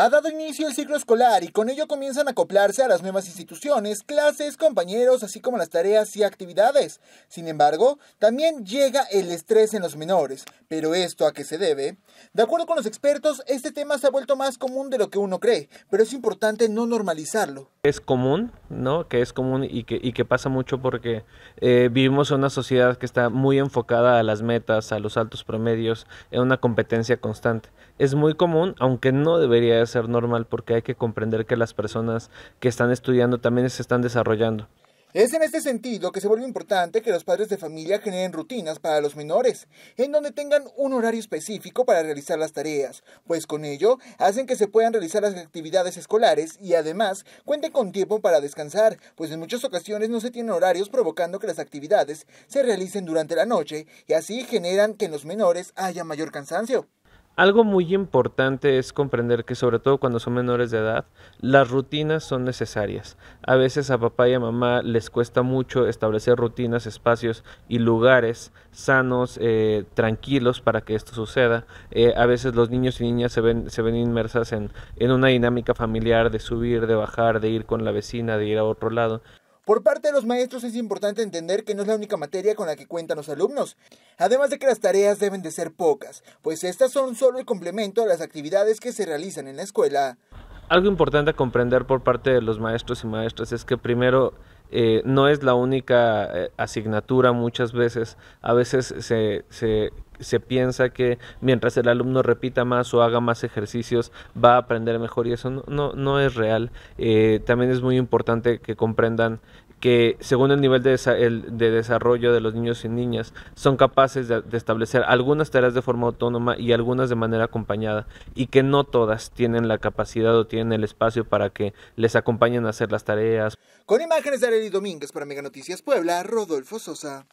Ha dado inicio el ciclo escolar y con ello comienzan a acoplarse a las nuevas instituciones, clases, compañeros, así como las tareas y actividades. Sin embargo, también llega el estrés en los menores. Pero esto a qué se debe? De acuerdo con los expertos, este tema se ha vuelto más común de lo que uno cree, pero es importante no normalizarlo es común, ¿no? Que es común y que, pasa mucho porque eh, vivimos en una sociedad que está muy enfocada a las metas, a los altos promedios, en una competencia constante. Es muy común, aunque no debería ser normal porque hay que comprender que las personas que están estudiando también se están desarrollando. Es en este sentido que se vuelve importante que los padres de familia generen rutinas para los menores, en donde tengan un horario específico para realizar las tareas, pues con ello hacen que se puedan realizar las actividades escolares y además cuenten con tiempo para descansar, pues en muchas ocasiones no se tienen horarios provocando que las actividades se realicen durante la noche y así generan que en los menores haya mayor cansancio. Algo muy importante es comprender que sobre todo cuando son menores de edad, las rutinas son necesarias. A veces a papá y a mamá les cuesta mucho establecer rutinas, espacios y lugares sanos, eh, tranquilos para que esto suceda. Eh, a veces los niños y niñas se ven, se ven inmersas en una dinámica familiar de subir, de bajar, de ir con la vecina, de ir a otro lado. Por parte de los maestros es importante entender que no es la única materia con la que cuentan los alumnos, además de que las tareas deben de ser pocas, pues estas son solo el complemento a las actividades que se realizan en la escuela. Algo importante a comprender por parte de los maestros y maestras es que primero eh, no es la única eh, asignatura muchas veces. A veces se, se, piensa que mientras el alumno repita más o haga más ejercicios va a aprender mejor y eso no, no, es real. Eh, también es muy importante que comprendan que según el nivel de, desarrollo de los niños y niñas son capaces de, establecer algunas tareas de forma autónoma y algunas de manera acompañada y que no todas tienen la capacidad o tienen el espacio para que les acompañen a hacer las tareas. Con imágenes de Arely Domínguez para Mega Noticias Puebla, Rodolfo Sosa.